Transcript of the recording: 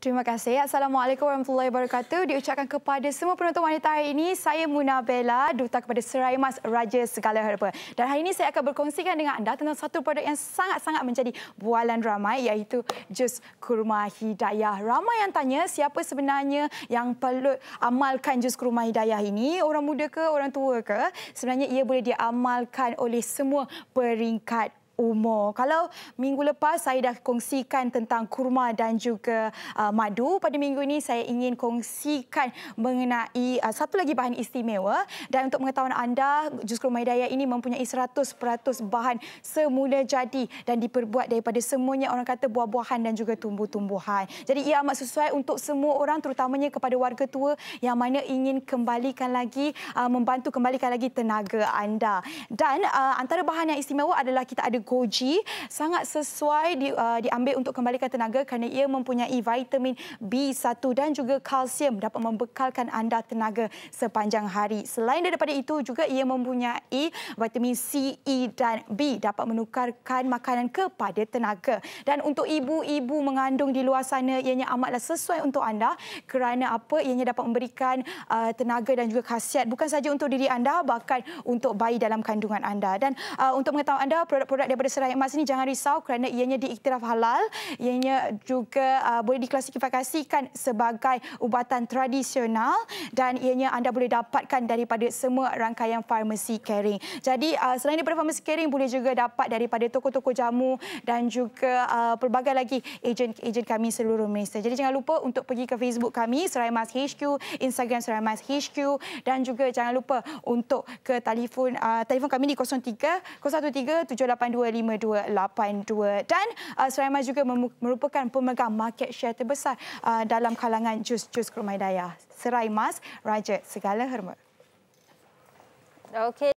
Terima kasih. Assalamualaikum warahmatullahi wabarakatuh. Diucapkan kepada semua penonton wanita hari ini, saya Muna Bella, duta kepada Serai Mas Raja Segala Herba. Dan hari ini saya akan berkongsikan dengan anda tentang satu produk yang sangat-sangat menjadi bualan ramai iaitu jus kurma hidayah. Ramai yang tanya siapa sebenarnya yang perlu amalkan jus kurma hidayah ini? Orang muda ke, orang tua ke? Sebenarnya ia boleh diamalkan oleh semua peringkat umur. Kalau minggu lepas saya dah kongsikan tentang kurma dan juga uh, madu, pada minggu ini saya ingin kongsikan mengenai uh, satu lagi bahan istimewa dan untuk pengetahuan anda, jus kurma hidayah ini mempunyai 100% bahan semula jadi dan diperbuat daripada semuanya orang kata buah-buahan dan juga tumbuh-tumbuhan. Jadi ia amat sesuai untuk semua orang terutamanya kepada warga tua yang mana ingin kembalikan lagi uh, membantu kembalikan lagi tenaga anda. Dan uh, antara bahan yang istimewa adalah kita ada goji sangat sesuai di, uh, diambil untuk kembalikan tenaga kerana ia mempunyai vitamin B1 dan juga kalsium dapat membekalkan anda tenaga sepanjang hari. Selain daripada itu juga ia mempunyai vitamin C, E dan B dapat menukarkan makanan kepada tenaga. Dan untuk ibu-ibu mengandung di luar sana ianya amatlah sesuai untuk anda kerana apa ianya dapat memberikan uh, tenaga dan juga khasiat bukan saja untuk diri anda bahkan untuk bayi dalam kandungan anda. Dan uh, untuk mengetahui anda produk-produk dia daripada serai emas ini jangan risau kerana ianya diiktiraf halal, ianya juga uh, boleh diklasifikasikan sebagai ubatan tradisional dan ianya anda boleh dapatkan daripada semua rangkaian farmasi caring. Jadi uh, selain daripada farmasi caring boleh juga dapat daripada toko-toko jamu dan juga uh, pelbagai lagi ejen-ejen kami seluruh Malaysia. Jadi jangan lupa untuk pergi ke Facebook kami Serai Mas HQ, Instagram Serai Mas HQ dan juga jangan lupa untuk ke telefon uh, telefon kami di 03 013 782 25282 dan uh, Suraima juga merupakan pemegang market share terbesar uh, dalam kalangan jus-jus kerumai daya. Seraimas, Raja, segala hormat. Okay.